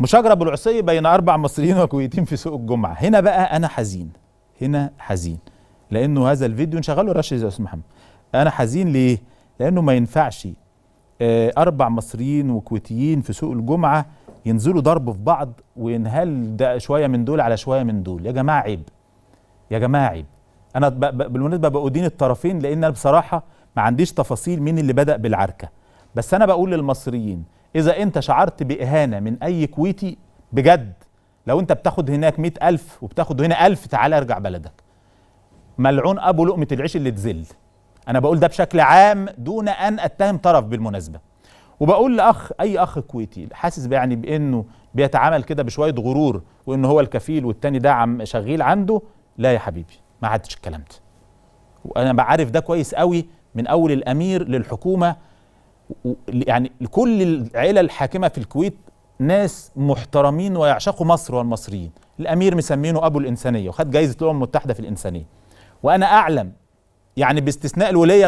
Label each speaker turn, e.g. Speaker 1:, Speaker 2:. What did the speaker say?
Speaker 1: مشاجره بالعصي بين اربع مصريين وكويتيين في سوق الجمعه هنا بقى انا حزين هنا حزين لانه هذا الفيديو نشغله رشيد يا استاذ محمد انا حزين ليه لانه ما ينفعش آه، اربع مصريين وكويتيين في سوق الجمعه ينزلوا ضرب في بعض وينهال ده شويه من دول على شويه من دول يا جماعه عيب يا جماعه عيب انا بالمناسبه بأدين الطرفين لان انا بصراحه ما عنديش تفاصيل مين اللي بدا بالعركه بس انا بقول للمصريين إذا أنت شعرت بإهانة من أي كويتي بجد لو أنت بتاخد هناك مئة ألف وبتاخد هنا ألف تعالى ارجع بلدك ملعون أبو لقمة العيش اللي تزل أنا بقول ده بشكل عام دون أن أتهم طرف بالمناسبة وبقول لأخ أي أخ كويتي حاسس يعني بأنه بيتعامل كده بشوية غرور وأنه هو الكفيل والتاني ده عم شغيل عنده لا يا حبيبي ما عادش الكلام ده وأنا بعرف ده كويس قوي من أول الأمير للحكومة يعني لكل العيله الحاكمه في الكويت ناس محترمين ويعشقوا مصر والمصريين الامير مسمينه ابو الانسانيه وخد جائزه الامم المتحده في الانسانيه وانا اعلم يعني باستثناء الوليه